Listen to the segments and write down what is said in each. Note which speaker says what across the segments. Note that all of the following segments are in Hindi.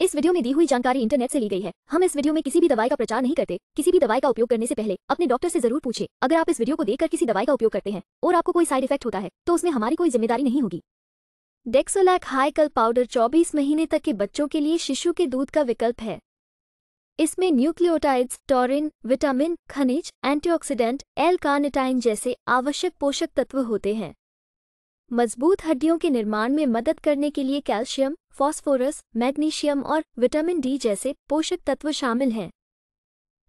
Speaker 1: इस वीडियो में दी हुई जानकारी इंटरनेट से ली गई है हम इस वीडियो में किसी भी दवाई का प्रचार नहीं करते किसी भी दवाई का उपयोग करने से पहले अपने डॉक्टर से जरूर पूछे अगर आप इस वीडियो को देखकर किसी दवाई का उपयोग करते हैं और आपको कोई साइड इफेक्ट होता है तो उसमें हमारी कोई जिम्मेदारी नहीं होगी डेक्सोलैक हाईकल पाउडर चौबीस महीने तक के बच्चों के लिए शिशु के दूध का विकल्प है इसमें न्यूक्लियोटाइड्स टॉरिन विटामिन खनिज एंटीऑक्सीडेंट एल कार्निटाइन जैसे आवश्यक पोषक तत्व होते हैं मजबूत हड्डियों के निर्माण में मदद करने के लिए कैल्शियम फॉस्फोरस मैग्नीशियम और विटामिन डी जैसे पोषक तत्व शामिल हैं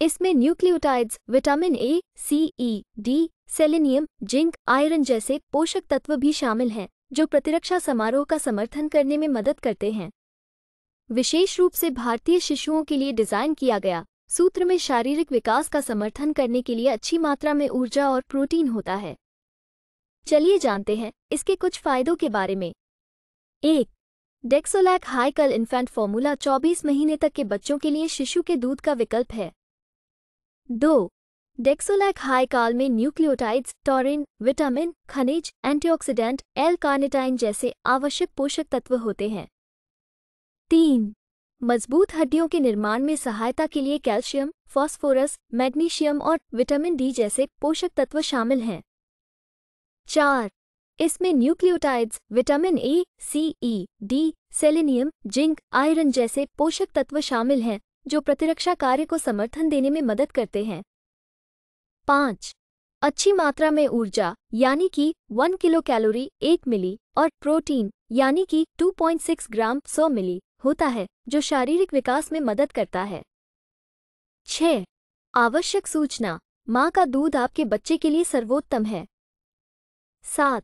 Speaker 1: इसमें nucleotides vitamin A C E D selenium zinc iron जैसे पोषक तत्व भी शामिल हैं जो प्रतिरक्षा समारोह का समर्थन करने में मदद करते हैं विशेष रूप से भारतीय शिशुओं के लिए डिजाइन किया गया सूत्र में शारीरिक विकास का समर्थन करने के लिए अच्छी मात्रा में ऊर्जा और प्रोटीन होता है चलिए जानते हैं इसके कुछ फायदों के बारे में एक डेक्सोलैक हाईकल इन्फेंट फॉर्मूला 24 महीने तक के बच्चों के लिए शिशु के दूध का विकल्प है दो डेक्सोलैक हाईकाल में न्यूक्लियोटाइड्स टॉरिन विटामिन खनिज एंटीऑक्सीडेंट एल कार्निटाइन जैसे आवश्यक पोषक तत्व होते हैं तीन मजबूत हड्डियों के निर्माण में सहायता के लिए कैल्शियम फॉस्फोरस मैग्नीशियम और विटामिन डी जैसे पोषक तत्व शामिल हैं चार इसमें nucleotides vitamin A C E D selenium zinc iron जैसे पोषक तत्व शामिल हैं जो प्रतिरक्षा कार्य को समर्थन देने में मदद करते हैं पाँच अच्छी मात्रा में ऊर्जा यानी कि वन किलो कैलोरी एक मिली और प्रोटीन यानी कि 2.6 ग्राम सौ मिली होता है जो शारीरिक विकास में मदद करता है छ आवश्यक सूचना माँ का दूध आपके बच्चे के लिए सर्वोत्तम है सात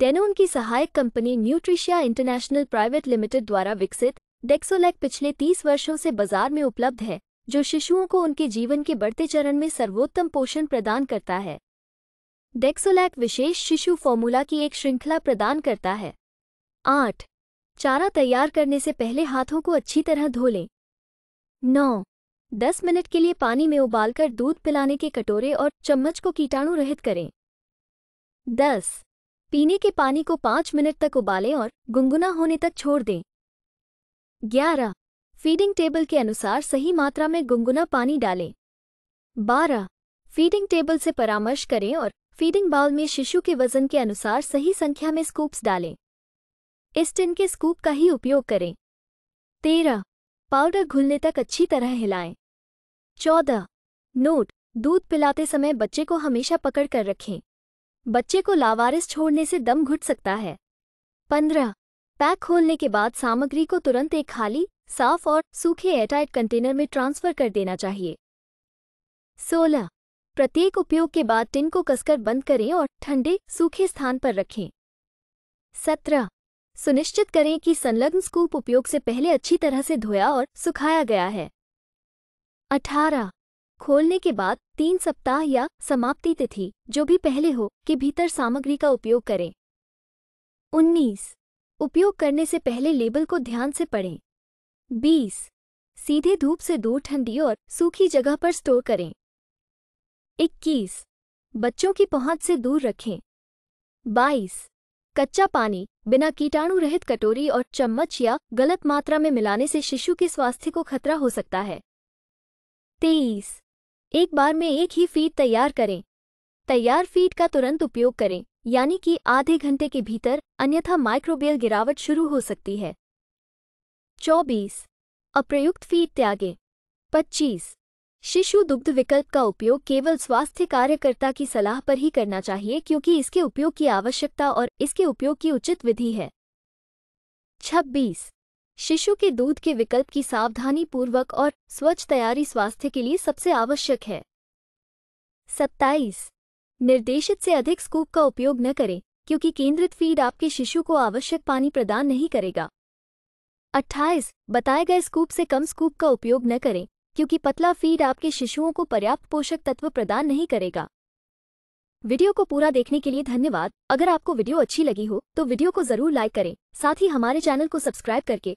Speaker 1: डेनोन की सहायक company Nutricia International private limited द्वारा विकसित डेक्सोलैक पिछले 30 वर्षों से बाजार में उपलब्ध है जो शिशुओं को उनके जीवन के बढ़ते चरण में सर्वोत्तम पोषण प्रदान करता है डेक्सोलैक विशेष शिशु फॉर्मूला की एक श्रृंखला प्रदान करता है आठ चारा तैयार करने से पहले हाथों को अच्छी तरह धो लें नौ दस मिनट के लिए पानी में उबालकर दूध पिलाने के कटोरे और चम्मच को कीटाणु रहित करें दस पीने के पानी को पाँच मिनट तक उबालें और गुनगुना होने तक छोड़ दें ग्यारह फीडिंग टेबल के अनुसार सही मात्रा में गुनगुना पानी डालें बारह फीडिंग टेबल से परामर्श करें और फीडिंग बाउल में शिशु के वजन के अनुसार सही संख्या में स्कूप्स डालें इस टिन के स्कूप का ही उपयोग करें तेरह पाउडर घुलने तक अच्छी तरह हिलाएं चौदह नोट दूध पिलाते समय बच्चे को हमेशा पकड़ कर रखें बच्चे को लावारिस छोड़ने से दम घुट सकता है पंद्रह पैक खोलने के बाद सामग्री को तुरंत एक खाली साफ और सूखे एयरटाइट कंटेनर में ट्रांसफर कर देना चाहिए सोलह प्रत्येक उपयोग के बाद टिन को कसकर बंद करें और ठंडे सूखे स्थान पर रखें सत्रह सुनिश्चित करें कि संलग्न स्कूप उपयोग से पहले अच्छी तरह से धोया और सुखाया गया है अठारह खोलने के बाद तीन सप्ताह या समाप्ति तिथि जो भी पहले हो के भीतर सामग्री का उपयोग करें उन्नीस उपयोग करने से पहले लेबल को ध्यान से पढ़ें बीस सीधे धूप से दूर ठंडी और सूखी जगह पर स्टोर करें इक्कीस बच्चों की पहुंच से दूर रखें बाईस कच्चा पानी बिना कीटाणु रहित कटोरी और चम्मच या गलत मात्रा में मिलाने से शिशु के स्वास्थ्य को खतरा हो सकता है तेईस एक बार में एक ही फीड तैयार करें तैयार फीड का तुरंत उपयोग करें यानी कि आधे घंटे के भीतर अन्यथा माइक्रोबियल गिरावट शुरू हो सकती है चौबीस अप्रयुक्त फीड त्यागें पच्चीस शिशु दुग्ध विकल्प का उपयोग केवल स्वास्थ्य कार्यकर्ता की सलाह पर ही करना चाहिए क्योंकि इसके उपयोग की आवश्यकता और इसके उपयोग की उचित विधि है 26 शिशु के दूध के विकल्प की सावधानी पूर्वक और स्वच्छ तैयारी स्वास्थ्य के लिए सबसे आवश्यक है सत्ताईस निर्देशित से अधिक स्कूप का उपयोग न करें क्योंकि केंद्रित फीड आपके शिशु को आवश्यक पानी प्रदान नहीं करेगा 28. बताए गए स्कूप से कम स्कूप का उपयोग न करें क्योंकि पतला फीड आपके शिशुओं को पर्याप्त पोषक तत्व प्रदान नहीं करेगा वीडियो को पूरा देखने के लिए धन्यवाद अगर आपको वीडियो अच्छी लगी हो तो वीडियो को जरूर लाइक करें साथ ही हमारे चैनल को सब्सक्राइब करके